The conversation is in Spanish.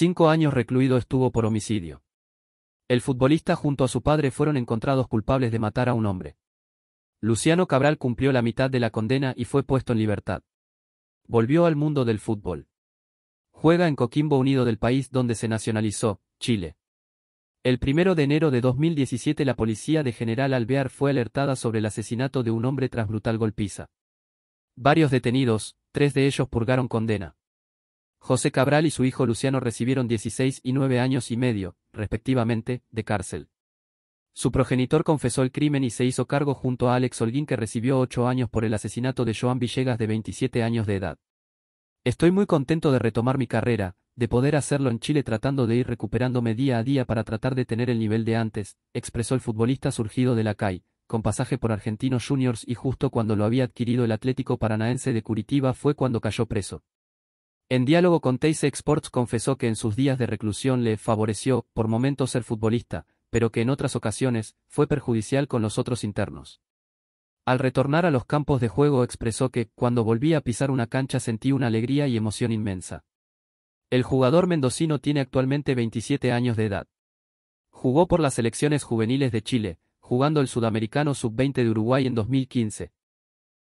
Cinco años recluido estuvo por homicidio. El futbolista junto a su padre fueron encontrados culpables de matar a un hombre. Luciano Cabral cumplió la mitad de la condena y fue puesto en libertad. Volvió al mundo del fútbol. Juega en Coquimbo Unido del país donde se nacionalizó, Chile. El primero de enero de 2017 la policía de General Alvear fue alertada sobre el asesinato de un hombre tras brutal golpiza. Varios detenidos, tres de ellos purgaron condena. José Cabral y su hijo Luciano recibieron 16 y 9 años y medio, respectivamente, de cárcel. Su progenitor confesó el crimen y se hizo cargo junto a Alex Holguín que recibió 8 años por el asesinato de Joan Villegas de 27 años de edad. Estoy muy contento de retomar mi carrera, de poder hacerlo en Chile tratando de ir recuperándome día a día para tratar de tener el nivel de antes, expresó el futbolista surgido de la CAI, con pasaje por Argentinos Juniors y justo cuando lo había adquirido el Atlético Paranaense de Curitiba fue cuando cayó preso. En diálogo con Teis Sports confesó que en sus días de reclusión le favoreció, por momentos, ser futbolista, pero que en otras ocasiones, fue perjudicial con los otros internos. Al retornar a los campos de juego expresó que, cuando volví a pisar una cancha sentí una alegría y emoción inmensa. El jugador mendocino tiene actualmente 27 años de edad. Jugó por las selecciones juveniles de Chile, jugando el Sudamericano Sub-20 de Uruguay en 2015,